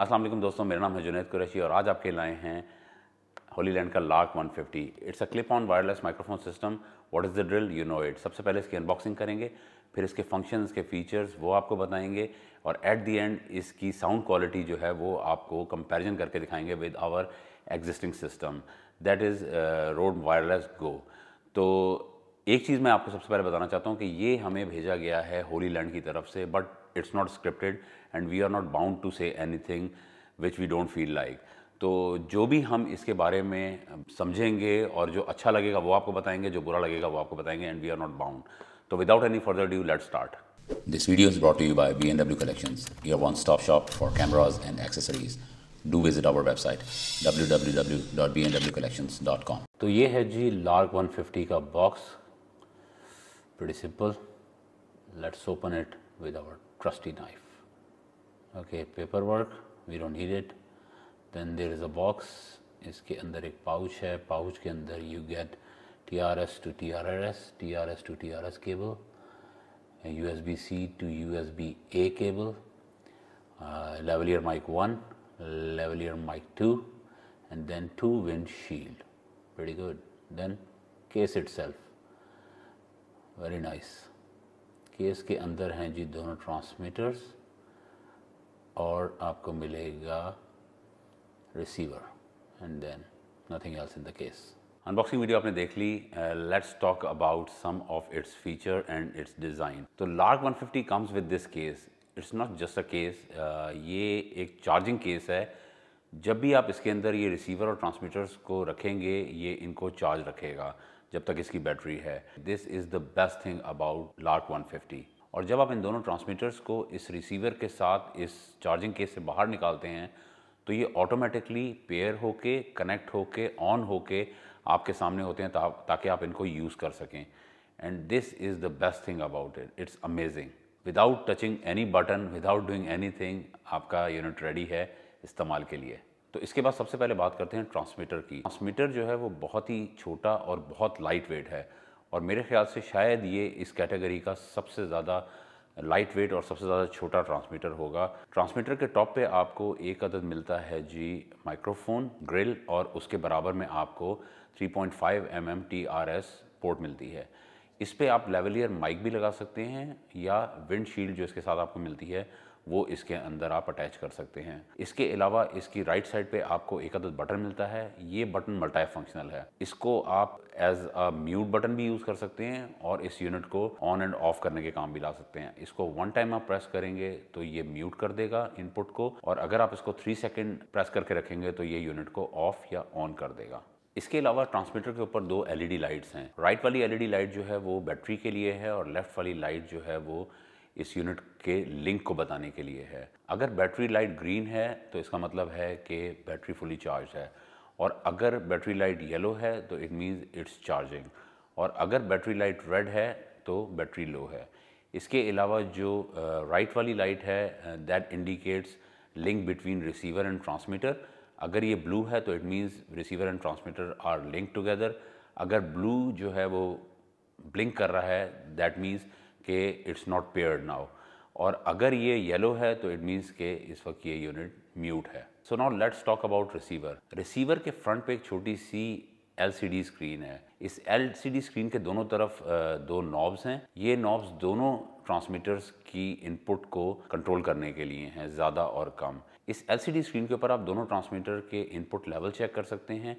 असलम दोस्तों मेरा नाम है जुनेद कुरैशी और आज आपके लाए हैं होली लैंड का lark 150 it's a clip on wireless microphone system what is the deal you know it सबसे पहले इसकी अनबॉक्सिंग करेंगे फिर इसके फंक्शन इसके फीचर्स वो आपको बताएंगे और एट दी एंड इसकी साउंड क्वालिटी जो है वो आपको कंपेरिजन करके दिखाएंगे with our existing system that is Rode wireless go तो एक चीज़ मैं आपको सबसे पहले बताना चाहता हूँ कि ये हमें भेजा गया है होली लैंड की तरफ से but it's not scripted and we are not bound to say any thing which we don't feel like तो जो भी हम इसके बारे में समझेंगे और जो अच्छा लगेगा वो आपको बताएंगे जो बुरा लगेगा वो आपको बताएंगे and we are not bound तो without any further due let start this video is brought B N This one stop shop for cameras and accessories do visit our website W W W dot B N W collection dot com तो ये है जी lark one fifty का box pretty simple. Let us open it with our trusty knife. Okay, paperwork we don't need it. Then there is a box Iske andar ek pouch hai. Pouch ke andar you get TRS to TRS, TRS to TRS cable, USB T R S to T R S cable you mic 2 and then two windshield pretty good then case itself very nice case के अंदर हैं जी दोनों transmitters और आपको मिलेगा receiver and then nothing else in the case unboxing video आपने देख ली let's talk about some of its feature and its design तो lark 150 comes with this case it's not just a case ये एक charging case है जब भी आप इसके अंदर ये रिसीवर और ट्रांसमीटर्स को रखेंगे ये इनको चार्ज रखेगा जब तक इसकी बैटरी है this is the best thing about lark 150 और जब आप इन दोनों ट्रांसमीटर्स को इस रिसीवर के साथ इस चार्जिंग केस से बाहर निकालते हैं तो ये ऑटोमेटिकली पेयर होके कनेक्ट होके ऑन होके आपके सामने होते हैं ता, ताकि आप इनको यूज़ कर सकें and this is the best thing about it it's amazing without touching any button without doing any आपका यूनिट रेडी है इस्तेमाल के लिए तो इसके बाद सबसे पहले बात करते हैं ट्रांसमीटर की ट्रांसमीटर जो है वो बहुत ही छोटा और बहुत लाइट वेट है और मेरे ख्याल से शायद ये इस कैटेगरी का सबसे ज़्यादा लाइट वेट और सबसे ज़्यादा छोटा ट्रांसमीटर होगा ट्रांसमीटर के टॉप पे आपको एक अदद मिलता है जी माइक्रोफोन ग्रिल और उसके बराबर में आपको 3.5 पॉइंट mm पोर्ट मिलती है इस पर आप लेवलियर माइक भी लगा सकते हैं या विंडशील्ड जो इसके साथ आपको मिलती है वो इसके अंदर आप अटैच कर सकते हैं इसके अलावा इसकी राइट साइड पे आपको एक अदद बटन मिलता है ये बटन मल्टाई फंक्शनल है इसको आप एज अ म्यूट बटन भी यूज़ कर सकते हैं और इस यूनिट को ऑन एंड ऑफ करने के काम भी ला सकते हैं इसको वन टाइम आप प्रेस करेंगे तो ये म्यूट कर देगा इनपुट को और अगर आप इसको थ्री सेकेंड प्रेस करके रखेंगे तो ये यूनिट को ऑफ या ऑन कर देगा इसके अलावा ट्रांसमीटर के ऊपर दो एलईडी लाइट्स हैं राइट वाली एलईडी लाइट जो है वो बैटरी के लिए है और लेफ्ट वाली लाइट जो है वो इस यूनिट के लिंक को बताने के लिए है अगर बैटरी लाइट ग्रीन है तो इसका मतलब है कि बैटरी फुली चार्ज है और अगर बैटरी लाइट येलो है तो इट मीन्स इट्स चार्जिंग और अगर बैटरी लाइट रेड है तो बैटरी लो है इसके अलावा जो राइट वाली लाइट है that indicates link between receiver and transmitter अगर ये ब्लू है तो it means receiver and transmitter are link together अगर ब्लू जो है वो ब्लिंक कर रहा है दैट मीन्स के इट्स नॉट पेयर्ड नाउ और अगर ये येलो है तो इट मीन्स के इस वक्त ये यूनिट म्यूट है so now let's talk about receiver receiver के फ्रंट पे एक छोटी सी एल स्क्रीन है इस एल स्क्रीन के दोनों तरफ दो नॉब्स हैं ये नॉब्स दोनों ट्रांसमीटर्स की इनपुट को कंट्रोल करने के लिए हैं ज़्यादा और कम इस एल स्क्रीन के ऊपर आप दोनों ट्रांसमीटर के इनपुट लेवल चेक कर सकते हैं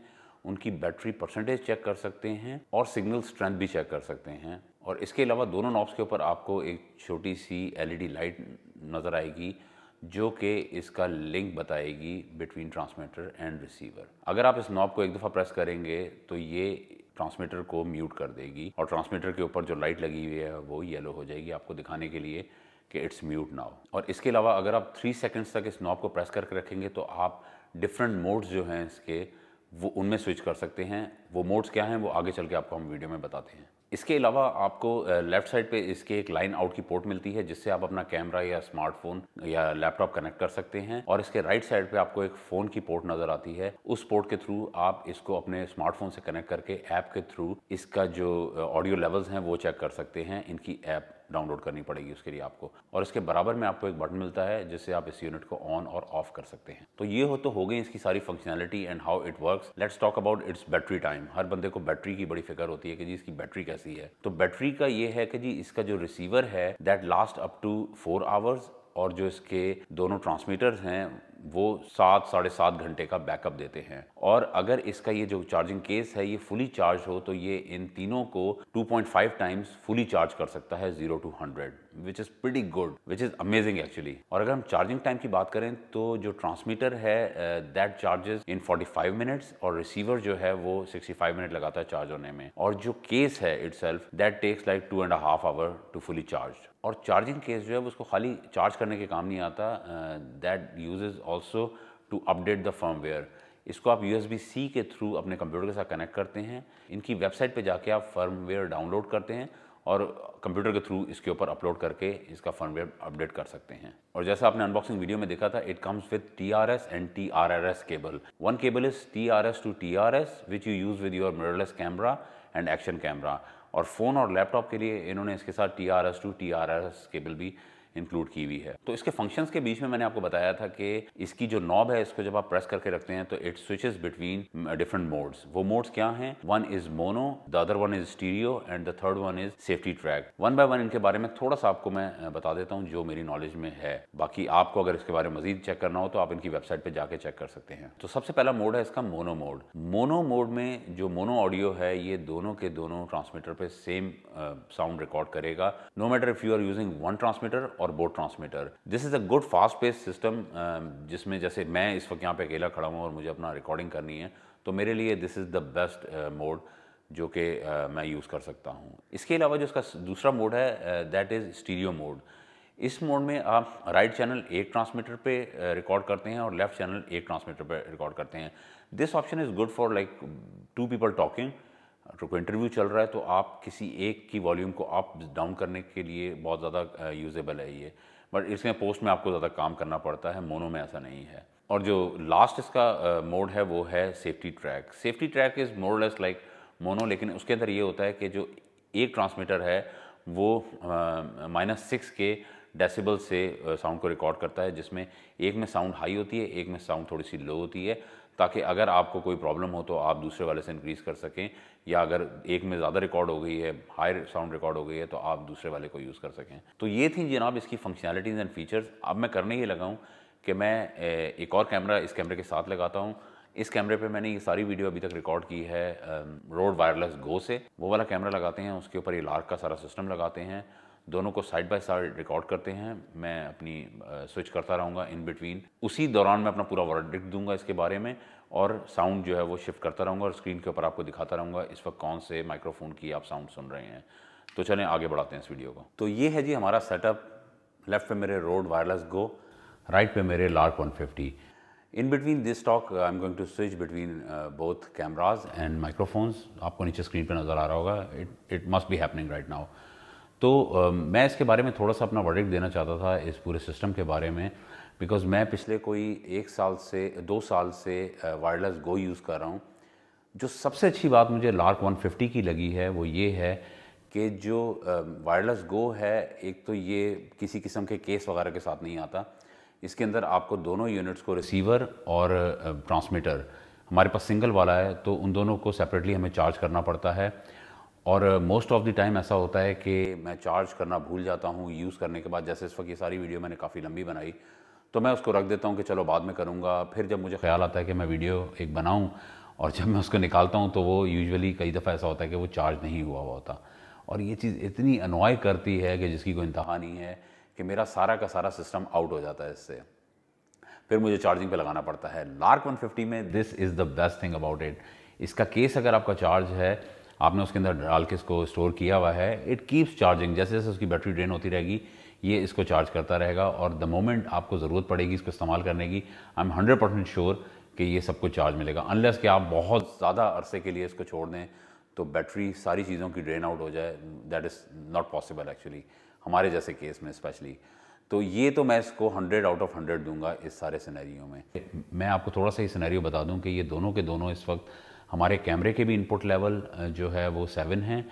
उनकी बैटरी परसेंटेज चेक कर सकते हैं और सिग्नल स्ट्रेंथ भी चेक कर सकते हैं और इसके अलावा दोनों नॉब्स के ऊपर आपको एक छोटी सी एलईडी लाइट नज़र आएगी जो कि इसका लिंक बताएगी बिटवीन ट्रांसमीटर एंड रिसीवर अगर आप इस नॉब को एक दफ़ा प्रेस करेंगे तो ये ट्रांसमीटर को म्यूट कर देगी और ट्रांसमीटर के ऊपर जो लाइट लगी हुई है वो येलो हो जाएगी आपको दिखाने के लिए कि इट्स म्यूट नाउ और इसके अलावा अगर आप थ्री सेकेंड्स तक इस नॉब को प्रेस करके रखेंगे तो आप डिफरेंट मोड्स जो हैं इसके वो उनमें स्विच कर सकते हैं वो मोड्स क्या हैं वो आगे चल के आपको हम वीडियो में बताते हैं इसके अलावा आपको लेफ्ट साइड पे इसके एक लाइन आउट की पोर्ट मिलती है जिससे आप अपना कैमरा या स्मार्टफोन या लैपटॉप कनेक्ट कर सकते हैं और इसके राइट साइड पे आपको एक फ़ोन की पोर्ट नज़र आती है उस पोर्ट के थ्रू आप इसको अपने स्मार्टफोन से कनेक्ट करके ऐप के थ्रू इसका जो ऑडियो लेवल्स हैं वो चेक कर सकते हैं इनकी ऐप डाउनलोड करनी पड़ेगी उसके लिए आपको और इसके बराबर में आपको एक बटन मिलता है जिससे आप इस यूनिट को ऑन और ऑफ कर सकते हैं तो ये हो तो हो गई इसकी सारी functionality and how it work let's talk about its battery time हर बंदे को बैटरी की बड़ी फिक्र होती है कि जी इसकी बैटरी कैसी है तो बैटरी का ये है कि जी इसका जो रिसीवर है that last up to four hours और जो इसके दोनों ट्रांसमीटर्स हैं वो सात साढ़े सात घंटे का बैकअप देते हैं और अगर इसका ये जो चार्जिंग केस है ये फुली चार्ज हो तो ये इन तीनों को 2.5 टाइम्स फुली चार्ज कर सकता है zero to hundred which is pretty good which is amazing actually और अगर हम चार्जिंग टाइम की बात करें तो जो ट्रांसमीटर है दैट चार्जेस इन 45 मिनट्स और रिसीवर जो है वो 65 मिनट लगाता है चार्ज होने में और जो केस है self that takes like two and half hour to fully charge और चार्जिंग केस जो है उसको खाली चार्ज करने के काम नहीं आता that uses also to update the firmware इसको आप यू सी के थ्रू अपने कंप्यूटर के साथ कनेक्ट करते हैं इनकी वेबसाइट पे जाके आप फर्मवेयर डाउनलोड करते हैं और कंप्यूटर के थ्रू इसके ऊपर अपलोड करके इसका फर्मवेयर अपडेट कर सकते हैं और जैसा आपने अनबॉक्सिंग वीडियो में देखा था it comes with T R S and T R R S cable one cable is T R S to T R S which you use with your mirrorless camera and action camera और phone और laptop के लिए इन्होंने इसके साथ T R S to T R S cable भी include की हुई है तो इसके फंक्शंस के बीच में मैंने आपको बताया था कि इसकी जो नॉब है इसको जब आप प्रेस करके रखते हैं तो it switches between different modes वो मोड्स क्या हैं one is mono the other one is stereo and the third one is safety track one by one इनके बारे में थोड़ा सा आपको मैं बता देता हूँ जो मेरी नॉलेज में है बाकी आपको अगर इसके बारे में मजीद चेक करना हो तो आप इनकी वेबसाइट पर जाके चेक कर सकते हैं तो सबसे पहला मोड है इसका मोनो मोड मोनो मोड में जो मोनो ऑडियो है ये दोनों के दोनों ट्रांसमीटर पे सेम साउंड रिकॉर्ड करेगा no matter if you are using one transmitter और both transmitter this is a good fast pace system जिसमें जैसे मैं इस वक्त यहाँ पे अकेला खड़ा हूँ और मुझे अपना रिकॉर्डिंग करनी है तो मेरे लिए this is the best mode जो कि uh, मैं यूज़ कर सकता हूँ इसके अलावा जो इसका दूसरा मोड है दैट इज़ स्टीरियो मोड इस मोड में आप राइट चैनल एक ट्रांसमीटर पे रिकॉर्ड uh, करते हैं और लेफ्ट चैनल एक ट्रांसमीटर पे रिकॉर्ड करते हैं this option is good for like two people talking कोई इंटरव्यू चल रहा है तो आप किसी एक की वॉल्यूम को आप डाउन करने के लिए बहुत ज़्यादा यूजेबल है ये बट इसमें पोस्ट में आपको ज़्यादा काम करना पड़ता है मोनो में ऐसा नहीं है और जो लास्ट इसका मोड है वो है safety track safety track is more less like mono लेकिन उसके अंदर ये होता है कि जो एक ट्रांसमीटर है वो माइनस सिक्स के डेसिबल से साउंड को रिकॉर्ड करता है जिसमें एक में साउंड हाई होती है एक में साउंड थोड़ी सी लो होती है ताकि अगर आपको कोई प्रॉब्लम हो तो आप दूसरे वाले से इंक्रीज़ कर सकें या अगर एक में ज़्यादा रिकॉर्ड हो गई है हायर साउंड रिकॉर्ड हो गई है तो आप दूसरे वाले को यूज़ कर सकें तो ये थी जनाब इसकी फंक्शनैलिटीज़ एंड फीचर्स अब मैं करने ही लगा हूँ कि मैं एक और कैमरा इस कैमरे के साथ लगाता हूँ इस कैमरे पे मैंने ये सारी वीडियो अभी तक रिकॉर्ड की है रोड वायरलेस गो से वो वाला कैमरा लगाते हैं उसके ऊपर ये लार्क का सारा सिस्टम लगाते हैं दोनों को साइड बाय साइड रिकॉर्ड करते हैं मैं अपनी स्विच करता रहूँगा इन बिटवीन उसी दौरान मैं अपना पूरा वर्डिक्ट दूंगा इसके बारे में और साउंड जो है वो शिफ्ट करता रहूँगा और स्क्रीन के ऊपर आपको दिखाता रहूँगा इस वक्त कौन से माइक्रोफोन की आप साउंड सुन रहे हैं तो चलें आगे बढ़ाते हैं इस वीडियो को तो ये है जी हमारा सेटअप लेफ्ट पे मेरे रोड वायरलेस गो राइट पे मेरे Lark 150 in between this talk I am going to switch between both cameras and microphones आपको नीचे स्क्रीन पर नज़र आ रहा होगा it it must be happening right now तो uh, मैं इसके बारे में थोड़ा सा अपना वर्डिक देना चाहता था इस पूरे सिस्टम के बारे में बिकॉज मैं पिछले कोई एक साल से दो साल से वायरलेस गो यूज़ कर रहा हूँ जो सबसे अच्छी बात मुझे लार्क 150 की लगी है वो ये है कि जो वायरलेस गो है एक तो ये किसी किस्म के केस वगैरह के साथ नहीं आता इसके अंदर आपको दोनों यूनिट्स को रिसीवर और ट्रांसमीटर हमारे पास सिंगल वाला है तो उन दोनों को सेपरेटली हमें चार्ज करना पड़ता है और मोस्ट ऑफ़ द टाइम ऐसा होता है कि मैं चार्ज करना भूल जाता हूँ यूज़ करने के बाद जैसे इस वक्त ये सारी वीडियो मैंने काफ़ी लंबी बनाई तो मैं उसको रख देता हूँ कि चलो बाद में करूँगा फिर जब मुझे ख्याल आता है कि मैं वीडियो एक बनाऊँ और जब मैं उसको निकालता हूँ तो वो यूजुअली कई दफ़ा ऐसा होता है कि वो चार्ज नहीं हुआ हुआ होता और ये चीज़ इतनी अनवाई करती है कि जिसकी कोई इंतहा नहीं है कि मेरा सारा का सारा सिस्टम आउट हो जाता है इससे फिर मुझे चार्जिंग पे लगाना पड़ता है लार्क 150 में this is the best thing about it इसका केस अगर आपका चार्ज है आपने उसके अंदर डाल के इसको स्टोर किया हुआ है इट कीप्स चार्जिंग जैसे जैसे उसकी बैटरी ड्रेन होती रहेगी ये इसको चार्ज करता रहेगा और द मोमेंट आपको ज़रूरत पड़ेगी इसको इस्तेमाल करने की I am hundred percent sure कि ये सबको चार्ज मिलेगा अनलेस कि आप बहुत ज़्यादा अरसे के लिए इसको छोड़ दें तो बैटरी सारी चीज़ों की ड्रेन आउट हो जाए that is not possible actually हमारे जैसे केस में स्पेशली तो ये तो मैं इसको हंड्रेड आउट ऑफ हंड्रेड दूंगा इस सारे सिनेरियो में मैं आपको थोड़ा सा ये सिनेरियो बता दूं कि ये दोनों के दोनों इस वक्त हमारे कैमरे के भी इनपुट लेवल जो है वो सेवन हैं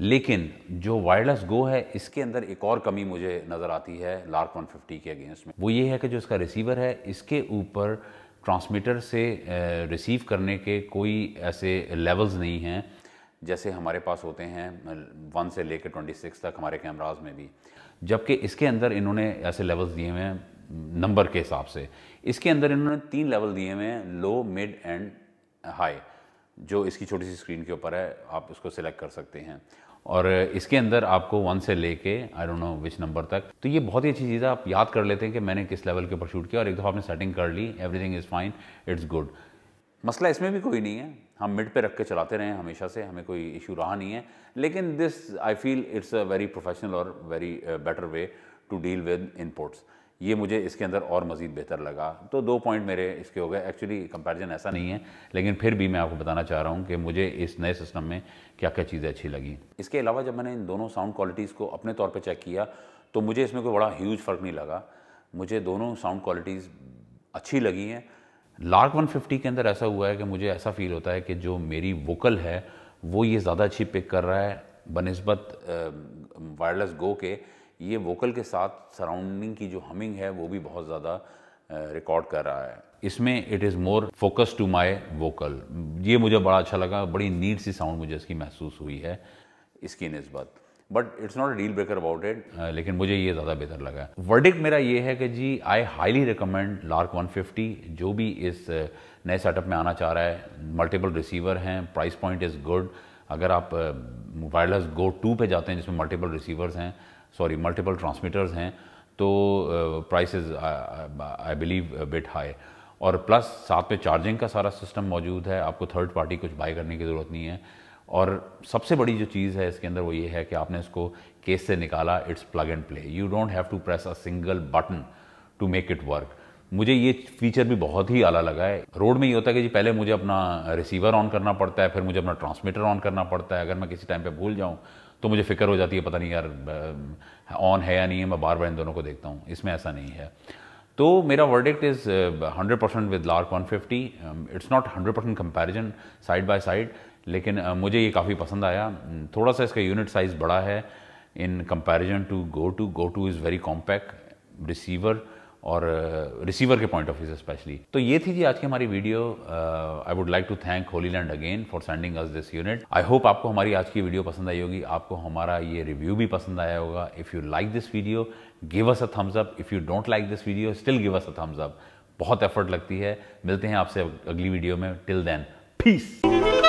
लेकिन जो वायरलेस गो है इसके अंदर एक और कमी मुझे नज़र आती है लार्क 150 के अगेंस्ट में वो ये है कि जो इसका रिसीवर है इसके ऊपर ट्रांसमीटर से रिसीव करने के कोई ऐसे लेवल्स नहीं हैं जैसे हमारे पास होते हैं वन से लेकर ट्वेंटी सिक्स तक हमारे कैमराज में भी जबकि इसके अंदर इन्होंने ऐसे लेवल्स दिए हुए हैं नंबर के हिसाब से इसके अंदर इन्होंने तीन लेवल दिए हुए हैं लो मिड एंड हाई जो इसकी छोटी सी स्क्रीन के ऊपर है आप उसको सिलेक्ट कर सकते हैं और इसके अंदर आपको वन से लेके I don't know which number तक तो ये बहुत ही अच्छी चीज़ है आप याद कर लेते हैं कि मैंने किस लेवल के ऊपर शूट किया और एक दफ़ा आपने सेटिंग कर ली everything is fine it's good मसला इसमें भी कोई नहीं है हम मिड पे रख के चलाते रहे हमेशा से हमें कोई इशू रहा नहीं है लेकिन this I feel it's a very professional और very better way to deal with inputs ये मुझे इसके अंदर और मज़ीद बेहतर लगा तो दो पॉइंट मेरे इसके हो गए एक्चुअली कंपैरिजन ऐसा नहीं है लेकिन फिर भी मैं आपको बताना चाह रहा हूँ कि मुझे इस नए सिस्टम में क्या क्या चीज़ें अच्छी लगी इसके अलावा जब मैंने इन दोनों साउंड क्वालिटीज़ को अपने तौर पर चेक किया तो मुझे इसमें कोई बड़ा ह्यूज फ़र्क नहीं लगा मुझे दोनों साउंड क्वालिटीज़ अच्छी लगी हैं लार्क वन के अंदर ऐसा हुआ है कि मुझे ऐसा फील होता है कि जो मेरी वोकल है वो ये ज़्यादा अच्छी पिक कर रहा है बनस्बत वायरलेस गो के ये वोकल के साथ सराउंडिंग की जो हमिंग है वो भी बहुत ज़्यादा रिकॉर्ड कर रहा है इसमें it is more focus to my vocal ये मुझे बड़ा अच्छा लगा बड़ी नीट सी साउंड मुझे इसकी महसूस हुई है इसकी नस्बत but it's not deal breaker about it लेकिन मुझे ये ज़्यादा बेहतर लगा वर्डिक मेरा ये है कि जी आई हाईली रिकमेंड लार्क 150 जो भी इस नए सेटअप में आना चाह रहा है मल्टीपल रिसीवर हैं प्राइस पॉइंट इज़ गुड अगर आप वायरलेस गो टू पे जाते हैं जिसमें मल्टीपल रिसीवर्स हैं सॉरी मल्टीपल ट्रांसमीटर्स हैं तो price I believe bit high और प्लस साथ में चार्जिंग का सारा सिस्टम मौजूद है आपको थर्ड पार्टी कुछ बाई करने की ज़रूरत नहीं है और सबसे बड़ी जो चीज़ है इसके अंदर वो ये है कि आपने इसको केस से निकाला it's plug and play you don't have to press a single button to make it work मुझे ये फीचर भी बहुत ही आला लगा है रोड में ये होता है कि जी पहले मुझे अपना रिसीवर ऑन करना पड़ता है फिर मुझे अपना ट्रांसमीटर ऑन करना पड़ता है अगर मैं किसी टाइम पर भूल जाऊँ तो मुझे फिक्र हो जाती है पता नहीं यार ऑन है या नहीं है मैं बार बार इन दोनों को देखता हूँ इसमें ऐसा नहीं है तो मेरा verdict is hundred percent with Lark one fifty it's not hundred percent comparison side by side लेकिन uh, मुझे ये काफ़ी पसंद आया थोड़ा सा इसका यूनिट साइज़ बड़ा है in comparison to go two go two is very compact receiver और रिसीवर uh, के पॉइंट ऑफ व्यू से स्पेशली तो ये थी जी आज की हमारी video I would like to thank Hollyland again for sending us this unit I hope आपको हमारी आज की वीडियो पसंद आई होगी आपको हमारा ये रिव्यू भी पसंद आया होगा if you like this video give us a thumbs up if you don't like this video still give us a thumbs up बहुत एफर्ट लगती है मिलते हैं आपसे अगली वीडियो में टिल देन पीस